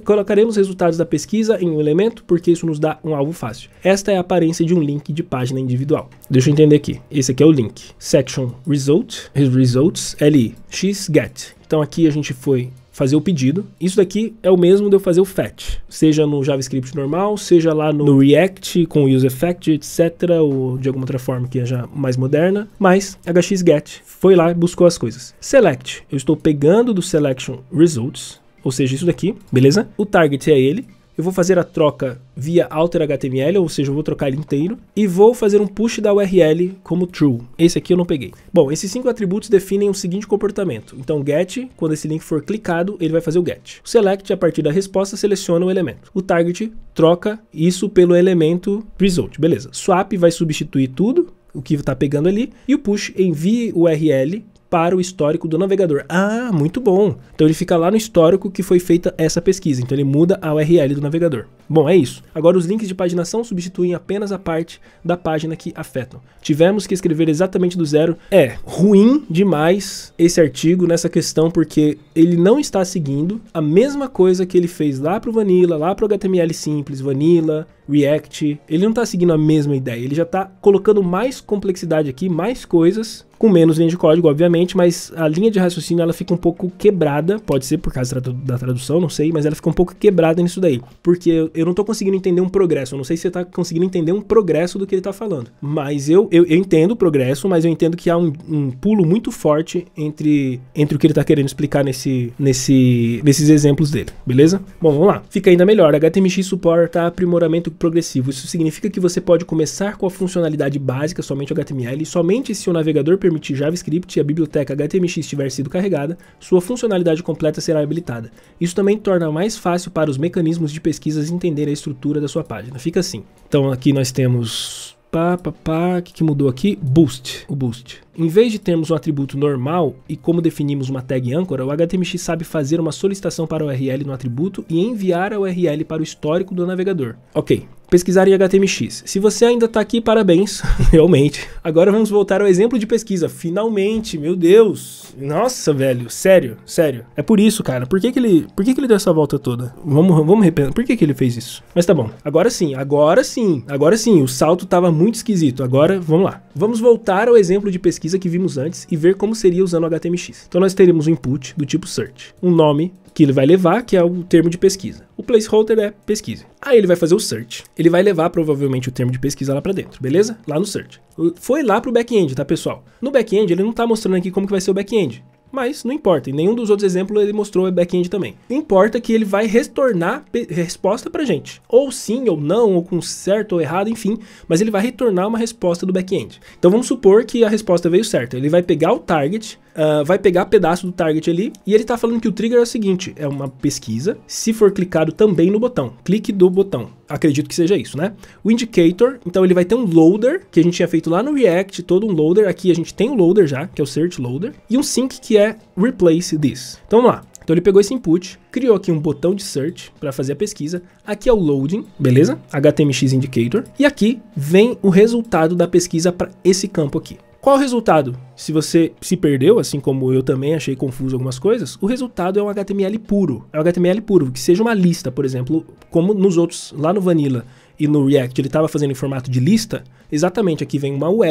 Colocaremos resultados da pesquisa em um elemento, porque isso nos dá um alvo fácil. Esta é a aparência de um link de página individual. Deixa eu entender aqui. Esse aqui é o link. Section result, results, li, x get. Então aqui a gente foi fazer o pedido. Isso daqui é o mesmo de eu fazer o fetch, seja no JavaScript normal, seja lá no, no React com o UseEffect, etc, ou de alguma outra forma que é mais moderna, mas hxget foi lá e buscou as coisas. Select, eu estou pegando do selection results, ou seja, isso daqui, beleza? O target é ele, eu vou fazer a troca via alter HTML, ou seja, eu vou trocar ele inteiro, e vou fazer um push da URL como true. Esse aqui eu não peguei. Bom, esses cinco atributos definem o seguinte comportamento. Então, get, quando esse link for clicado, ele vai fazer o get. O select, a partir da resposta, seleciona o elemento. O target troca isso pelo elemento result, beleza. Swap vai substituir tudo, o que está pegando ali, e o push envia o URL para o histórico do navegador. Ah, muito bom. Então ele fica lá no histórico que foi feita essa pesquisa. Então ele muda a URL do navegador. Bom, é isso. Agora os links de paginação substituem apenas a parte da página que afetam. Tivemos que escrever exatamente do zero. É ruim demais esse artigo nessa questão porque ele não está seguindo a mesma coisa que ele fez lá pro Vanilla, lá pro HTML simples, Vanilla, React, ele não está seguindo a mesma ideia, ele já está colocando mais complexidade aqui, mais coisas, com menos linha de código, obviamente, mas a linha de raciocínio ela fica um pouco quebrada, pode ser por causa da tradução, não sei, mas ela fica um pouco quebrada nisso daí, porque eu não estou conseguindo entender um progresso, eu não sei se você está conseguindo entender um progresso do que ele está falando, mas eu, eu, eu, entendo o progresso, mas eu entendo que há um, um pulo muito forte entre, entre o que ele está querendo explicar nesse, nesse, nesses exemplos dele, beleza? Bom, vamos lá. Fica ainda melhor, HTMX suporta aprimoramento progressivo. Isso significa que você pode começar com a funcionalidade básica, somente HTML, e somente se o navegador permitir JavaScript e a biblioteca HTMX tiver sido carregada, sua funcionalidade completa será habilitada. Isso também torna mais fácil para os mecanismos de pesquisas entenderem a estrutura da sua página. Fica assim. Então aqui nós temos pá, pá, pá, o que, que mudou aqui? Boost, o boost. Em vez de termos um atributo normal e como definimos uma tag âncora, o HTMX sabe fazer uma solicitação para a URL no atributo e enviar a URL para o histórico do navegador. Ok, pesquisar em HTMX. Se você ainda está aqui, parabéns, [laughs] realmente. Agora vamos voltar ao exemplo de pesquisa. Finalmente, meu Deus. Nossa, velho, sério, sério. É por isso, cara. Por que, que ele, por que, que ele deu essa volta toda? Vamos, vamos repensar. Por que, que ele fez isso? Mas tá bom. Agora sim, agora sim, agora sim. O salto estava muito esquisito. Agora, vamos lá. Vamos voltar ao exemplo de pesquisa pesquisa que vimos antes e ver como seria usando o HTMX. Então nós teremos um input do tipo search, um nome que ele vai levar, que é o termo de pesquisa. O placeholder é pesquisa. Aí ele vai fazer o search. Ele vai levar provavelmente o termo de pesquisa lá para dentro, beleza? Lá no search. Foi lá o back-end, tá, pessoal? No back-end ele não tá mostrando aqui como que vai ser o back-end. Mas não importa, em nenhum dos outros exemplos ele mostrou o back-end também. Importa que ele vai retornar resposta para gente. Ou sim, ou não, ou com certo ou errado, enfim, mas ele vai retornar uma resposta do back-end. Então vamos supor que a resposta veio certa. Ele vai pegar o target, uh, vai pegar pedaço do target ali e ele está falando que o trigger é o seguinte, é uma pesquisa, se for clicado também no botão, clique do botão. Acredito que seja isso, né? O indicator, então ele vai ter um loader, que a gente tinha feito lá no React, todo um loader. Aqui a gente tem um loader já, que é o search loader, e um sync que é replace this. Então vamos lá. Então ele pegou esse input, criou aqui um botão de search para fazer a pesquisa. Aqui é o loading, beleza? HTMX indicator. E aqui vem o resultado da pesquisa para esse campo aqui. Qual o resultado? Se você se perdeu, assim como eu também achei confuso algumas coisas, o resultado é um HTML puro. É um HTML puro, que seja uma lista, por exemplo, como nos outros, lá no Vanilla e no React ele estava fazendo em formato de lista, exatamente aqui vem uma UL,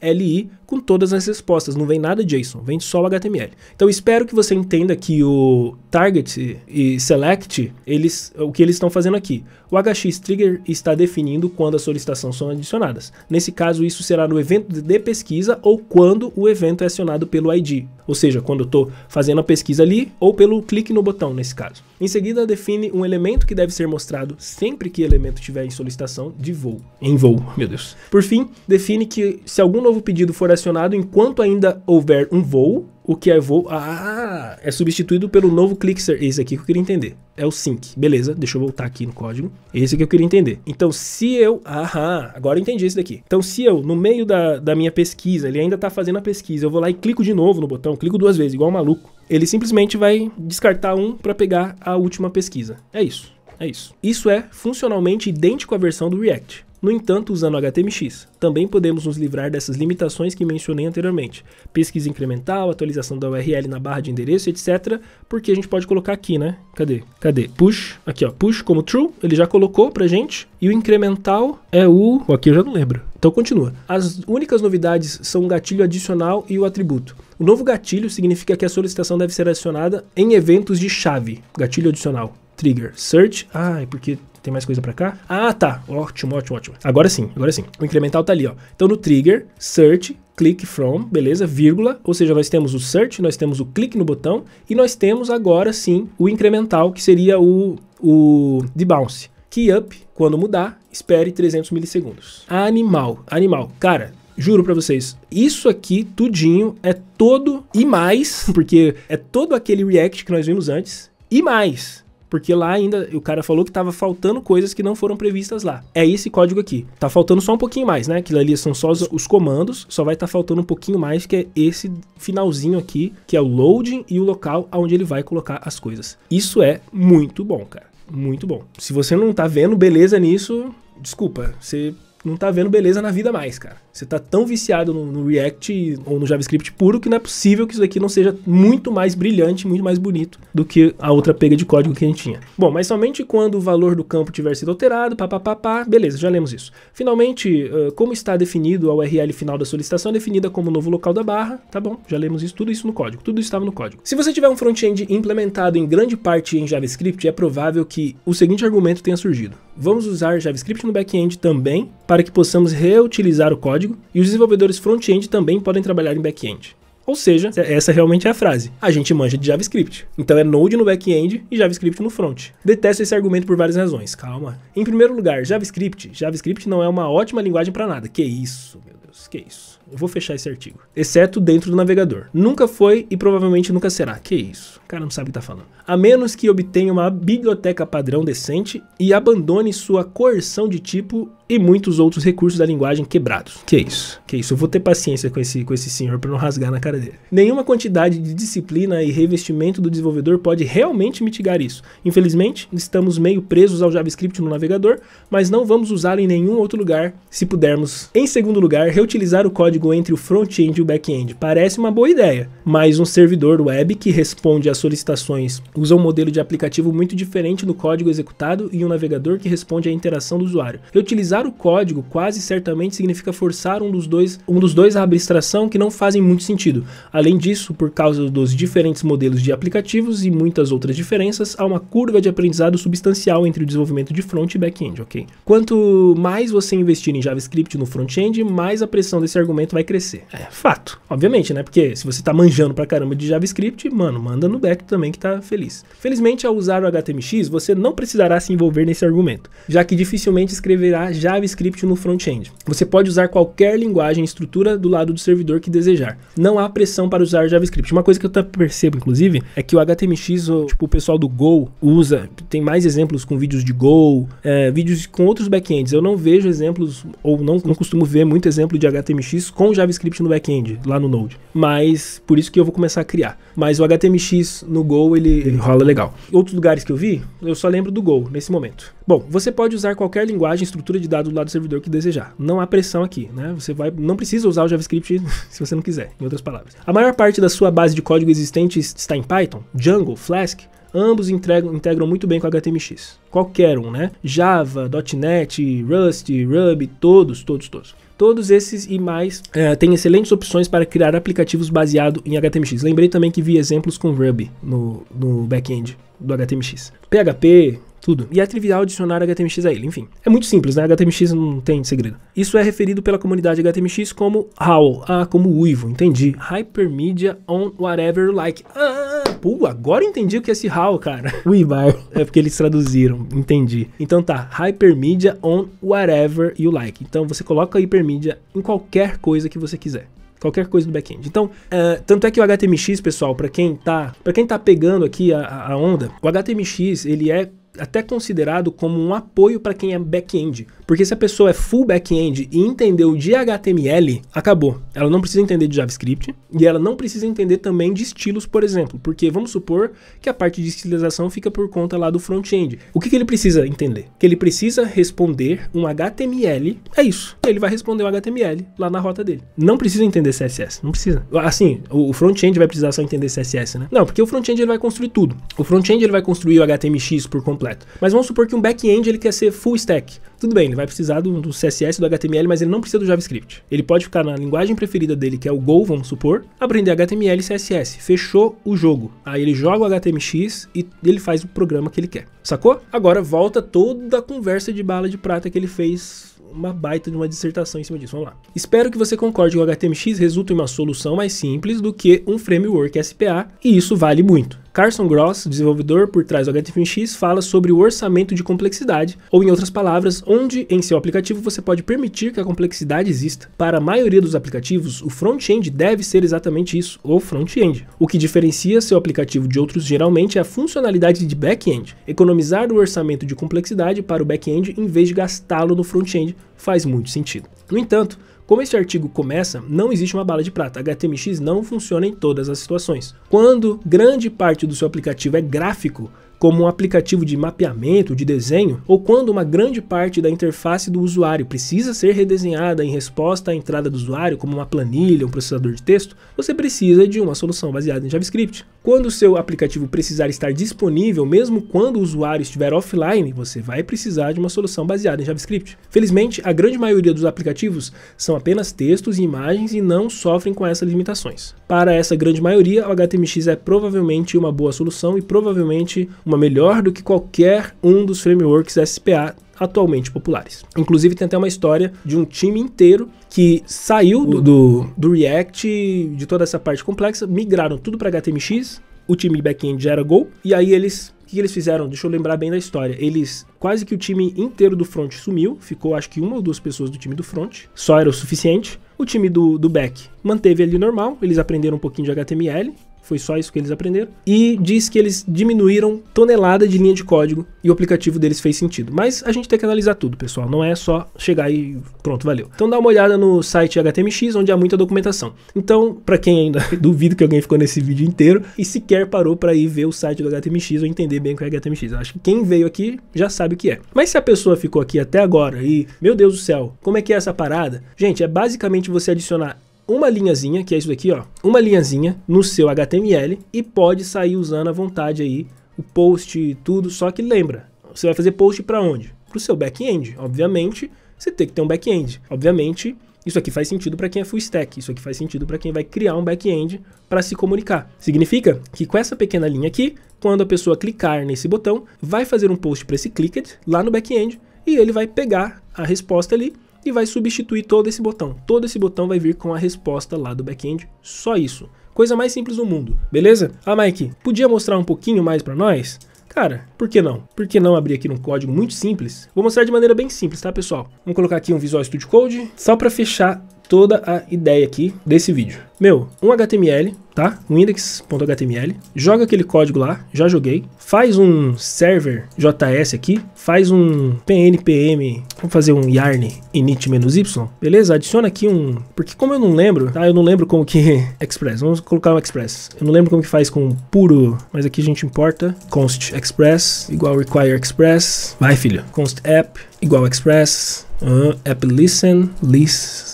LI, com todas as respostas, não vem nada JSON, vem só o HTML. Então espero que você entenda que o target e select, eles, o que eles estão fazendo aqui. O HX trigger está definindo quando as solicitações são adicionadas. Nesse caso, isso será no evento de pesquisa ou quando o evento é acionado pelo ID, ou seja, quando eu estou fazendo a pesquisa ali, ou pelo clique no botão, nesse caso. Em seguida, define um elemento que deve ser mostrado sempre que elemento estiver em solicitação de voo. Em voo, meu Deus. Por fim, define que se algum novo pedido for acionado enquanto ainda houver um voo, o que é vou Ah, é substituído pelo novo Clickster. Esse aqui que eu queria entender. É o sync. Beleza, deixa eu voltar aqui no código. Esse que eu queria entender. Então, se eu. ah agora eu entendi esse daqui. Então, se eu, no meio da, da minha pesquisa, ele ainda tá fazendo a pesquisa, eu vou lá e clico de novo no botão, clico duas vezes, igual um maluco. Ele simplesmente vai descartar um para pegar a última pesquisa. É isso. É isso. Isso é funcionalmente idêntico à versão do React. No entanto, usando HTMX, também podemos nos livrar dessas limitações que mencionei anteriormente, pesquisa incremental, atualização da URL na barra de endereço, etc, porque a gente pode colocar aqui, né? Cadê? Cadê? Push, aqui ó, push como true, ele já colocou pra gente, e o incremental é o... aqui eu já não lembro. Então continua. As únicas novidades são o gatilho adicional e o atributo. O novo gatilho significa que a solicitação deve ser adicionada em eventos de chave, gatilho adicional trigger search. Ah, é porque tem mais coisa para cá? Ah, tá. Ótimo, ótimo, ótimo. Agora sim, agora sim. O incremental tá ali, ó. Então no trigger, search, click from, beleza? Vírgula, ou seja, nós temos o search, nós temos o clique no botão e nós temos agora sim o incremental, que seria o, o de bounce. Key up, quando mudar, espere 300 milissegundos. Animal, animal. Cara, juro para vocês, isso aqui tudinho é todo e mais, [laughs] porque é todo aquele react que nós vimos antes e mais porque lá ainda o cara falou que estava faltando coisas que não foram previstas lá. É esse código aqui. Tá faltando só um pouquinho mais, né? Aquilo ali são só os, os comandos, só vai estar tá faltando um pouquinho mais, que é esse finalzinho aqui, que é o loading e o local onde ele vai colocar as coisas. Isso é muito bom, cara. Muito bom. Se você não tá vendo beleza nisso, desculpa, você não tá vendo beleza na vida mais, cara. Você tá tão viciado no, no, React ou no JavaScript puro que não é possível que isso daqui não seja muito mais brilhante, muito mais bonito do que a outra pega de código que a gente tinha. Bom, mas somente quando o valor do campo tiver sido alterado, papapá, beleza, já lemos isso. Finalmente, como está definido a URL final da solicitação, é definida como novo local da barra, tá bom, já lemos isso, tudo isso no código, tudo isso estava no código. Se você tiver um front-end implementado em grande parte em JavaScript, é provável que o seguinte argumento tenha surgido vamos usar JavaScript no back-end também para que possamos reutilizar o código e os desenvolvedores front-end também podem trabalhar em back-end. Ou seja, é, essa realmente é a frase. A gente manja de JavaScript. Então é Node no back-end e JavaScript no front. Detesto esse argumento por várias razões. Calma. Em primeiro lugar, JavaScript. JavaScript não é uma ótima linguagem para nada. Que isso. Deus, que isso. Eu vou fechar esse artigo. Exceto dentro do navegador. Nunca foi e provavelmente nunca será. Que isso. O cara não sabe o que tá falando. A menos que obtenha uma biblioteca padrão decente e abandone sua coerção de tipo e muitos outros recursos da linguagem quebrados. Que isso. Que isso. Eu vou ter paciência com esse, com esse senhor para não rasgar na cara dele. Nenhuma quantidade de disciplina e revestimento do desenvolvedor pode realmente mitigar isso. Infelizmente, estamos meio presos ao JavaScript no navegador, mas não vamos usá-lo em nenhum outro lugar se pudermos. Em segundo lugar, reutilizar o código entre o front-end e o back-end parece uma boa ideia, mas um servidor web que responde às solicitações usa um modelo de aplicativo muito diferente do código executado e um navegador que responde à interação do usuário. Reutilizar o código quase certamente significa forçar um dos dois, um dos dois à abstração que não fazem muito sentido. Além disso, por causa dos diferentes modelos de aplicativos e muitas outras diferenças, há uma curva de aprendizado substancial entre o desenvolvimento de front e back-end, ok? Quanto mais você investir em JavaScript no front-end, mais a pressão desse argumento vai crescer. É fato, obviamente, né? Porque se você tá manjando pra caramba de JavaScript, mano, manda no back também que tá feliz. Felizmente, ao usar o HTMX, você não precisará se envolver nesse argumento, já que dificilmente escreverá JavaScript no front-end. Você pode usar qualquer linguagem e estrutura do lado do servidor que desejar. Não há pressão para usar JavaScript. Uma coisa que eu percebo, inclusive, é que o HTMX, ou tipo, o pessoal do Go usa, tem mais exemplos com vídeos de Go, é, vídeos com outros backends. Eu não vejo exemplos, ou não, não costumo ver muito exemplo de HTMX com JavaScript no back-end, lá no Node. Mas por isso que eu vou começar a criar. Mas o HTMX no Go, ele, ele rola legal. Outros lugares que eu vi, eu só lembro do Go nesse momento. Bom, você pode usar qualquer linguagem, estrutura de dados do lado do servidor que desejar. Não há pressão aqui, né? Você vai, não precisa usar o JavaScript [laughs] se você não quiser, em outras palavras. A maior parte da sua base de código existente está em Python, Django, Flask, Ambos integram, integram, muito bem com HTMX. Qualquer um, né? Java, .NET, Rust, Ruby, todos, todos, todos. Todos esses e mais é, têm excelentes opções para criar aplicativos baseado em HTMX. Lembrei também que vi exemplos com Ruby no, no back-end do HTMX. PHP, tudo. E é trivial adicionar HTMX a ele, enfim. É muito simples, né? HTMX não tem segredo. Isso é referido pela comunidade HTMX como HAL. Ah, como uivo, entendi. Hypermedia on whatever you like. Ah, pô, agora entendi o que é esse HAL, cara. [laughs] Webar. É porque eles traduziram, entendi. Então tá, Hypermedia on whatever you like. Então você coloca a em qualquer coisa que você quiser qualquer coisa do back-end. Então, uh, tanto é que o HTMX, pessoal, para quem tá, para quem tá pegando aqui a, a, onda, o HTMX ele é até considerado como um apoio para quem é back-end, porque se a pessoa é full back-end e entendeu de HTML, acabou. Ela não precisa entender de JavaScript e ela não precisa entender também de estilos, por exemplo. Porque vamos supor que a parte de estilização fica por conta lá do front-end. O que, que ele precisa entender? Que ele precisa responder um HTML. É isso. Ele vai responder um HTML lá na rota dele. Não precisa entender CSS. Não precisa. Assim, o front-end vai precisar só entender CSS, né? Não, porque o front-end ele vai construir tudo. O front-end ele vai construir o HTMX por completo. Mas vamos supor que um back-end ele quer ser full stack. Tudo bem, ele vai precisar do, do CSS, do HTML, mas ele não precisa do JavaScript. Ele pode ficar na linguagem preferida dele, que é o Go, vamos supor, aprender HTML e CSS. Fechou o jogo. Aí ele joga o HTMX e ele faz o programa que ele quer. Sacou? Agora volta toda a conversa de bala de prata que ele fez uma baita de uma dissertação em cima disso. Vamos lá. Espero que você concorde que o HTMX resulta em uma solução mais simples do que um framework SPA, e isso vale muito. Carson Gross, desenvolvedor por trás do HTMLX, fala sobre o orçamento de complexidade, ou em outras palavras, onde em seu aplicativo você pode permitir que a complexidade exista. Para a maioria dos aplicativos, o front-end deve ser exatamente isso, o front-end. O que diferencia seu aplicativo de outros geralmente é a funcionalidade de back-end. Economizar o orçamento de complexidade para o back-end em vez de gastá-lo no front-end faz muito sentido. No entanto, como este artigo começa, não existe uma bala de prata. HTMX não funciona em todas as situações. Quando grande parte do seu aplicativo é gráfico, como um aplicativo de mapeamento, de desenho, ou quando uma grande parte da interface do usuário precisa ser redesenhada em resposta à entrada do usuário, como uma planilha, um processador de texto, você precisa de uma solução baseada em JavaScript. Quando o seu aplicativo precisar estar disponível, mesmo quando o usuário estiver offline, você vai precisar de uma solução baseada em JavaScript. Felizmente, a grande maioria dos aplicativos são apenas textos e imagens e não sofrem com essas limitações. Para essa grande maioria, o HTMX é provavelmente uma boa solução e provavelmente uma melhor do que qualquer um dos frameworks SPA atualmente populares. Inclusive tem até uma história de um time inteiro que saiu do, do, do React, de toda essa parte complexa, migraram tudo para HTMX, o time back-end era Go, e aí eles o que eles fizeram? Deixa eu lembrar bem da história. Eles quase que o time inteiro do front sumiu, ficou acho que uma ou duas pessoas do time do front, só era o suficiente. O time do, do back manteve ali normal, eles aprenderam um pouquinho de HTML, foi só isso que eles aprenderam. E diz que eles diminuíram tonelada de linha de código e o aplicativo deles fez sentido. Mas a gente tem que analisar tudo, pessoal. Não é só chegar e pronto, valeu. Então dá uma olhada no site HTMX, onde há muita documentação. Então, para quem ainda [laughs] duvido que alguém ficou nesse vídeo inteiro e sequer parou para ir ver o site do HTMX ou entender bem o que é HTMX. Eu acho que quem veio aqui já sabe o que é. Mas se a pessoa ficou aqui até agora e, meu Deus do céu, como é que é essa parada? Gente, é basicamente você adicionar uma linhazinha, que é isso daqui, ó, uma linhazinha no seu HTML e pode sair usando à vontade aí o post e tudo, só que lembra, você vai fazer post para onde? Para o seu back-end, obviamente, você tem que ter um back-end. Obviamente, isso aqui faz sentido para quem é full stack, isso aqui faz sentido para quem vai criar um back-end para se comunicar. Significa que com essa pequena linha aqui, quando a pessoa clicar nesse botão, vai fazer um post para esse clicked lá no back-end e ele vai pegar a resposta ali que vai substituir todo esse botão. Todo esse botão vai vir com a resposta lá do back-end, só isso. Coisa mais simples do mundo, beleza? Ah, Mike, podia mostrar um pouquinho mais para nós? Cara, por que não? Por que não abrir aqui num código muito simples? Vou mostrar de maneira bem simples, tá, pessoal? Vamos colocar aqui um Visual Studio Code, só para fechar toda a ideia aqui desse vídeo. Meu, um HTML tá? O index.html, joga aquele código lá, já joguei, faz um server JS aqui, faz um pnpm, vamos fazer um yarn init-y, beleza? Adiciona aqui um, porque como eu não lembro, tá? Eu não lembro como que [laughs] express, vamos colocar um express. Eu não lembro como que faz com puro, mas aqui a gente importa const express igual require express. Vai, filho. Const app igual express uh, app listen listen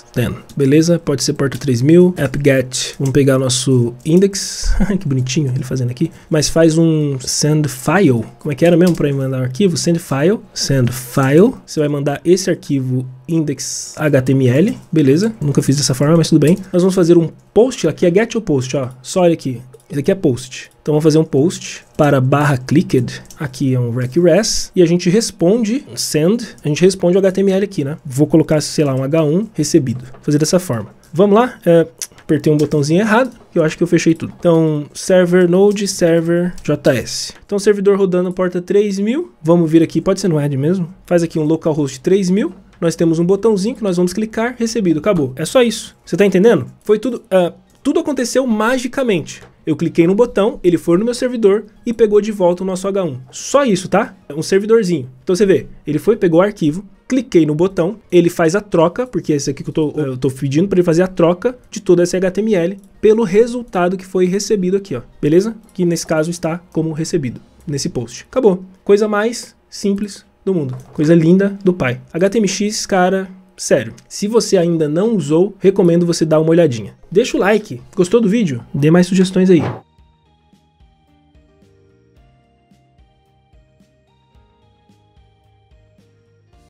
Beleza? Pode ser porta 3000, app get. Vamos pegar nosso index, [laughs] que bonitinho ele fazendo aqui, mas faz um send file, como é que era mesmo para mandar um arquivo? Send file, send file, você vai mandar esse arquivo index HTML, beleza? Nunca fiz dessa forma, mas tudo bem. Nós vamos fazer um post, aqui é get ou post, ó, só olha aqui, esse aqui é post. Então vamos fazer um post para barra clicked, aqui é um rec res, e a gente responde send, a gente responde o HTML aqui, né? Vou colocar, sei lá, um H1 recebido. Vou fazer dessa forma. Vamos lá? É, apertei um botãozinho errado e eu acho que eu fechei tudo. Então, server node server js. Então, servidor rodando porta 3000. Vamos vir aqui, pode ser no ad mesmo. Faz aqui um localhost 3000 nós temos um botãozinho que nós vamos clicar, recebido, acabou. É só isso. Você tá entendendo? Foi tudo. Uh, tudo aconteceu magicamente. Eu cliquei no botão, ele foi no meu servidor e pegou de volta o nosso H1. Só isso, tá? É um servidorzinho. Então você vê, ele foi, pegou o arquivo, cliquei no botão, ele faz a troca, porque esse aqui que eu tô, eu tô pedindo para ele fazer a troca de toda essa HTML pelo resultado que foi recebido aqui, ó. Beleza? Que nesse caso está como recebido, nesse post. Acabou. Coisa mais simples do mundo. Coisa linda do pai. HTMX, cara, Sério, se você ainda não usou, recomendo você dar uma olhadinha. Deixa o like. Gostou do vídeo? Dê mais sugestões aí.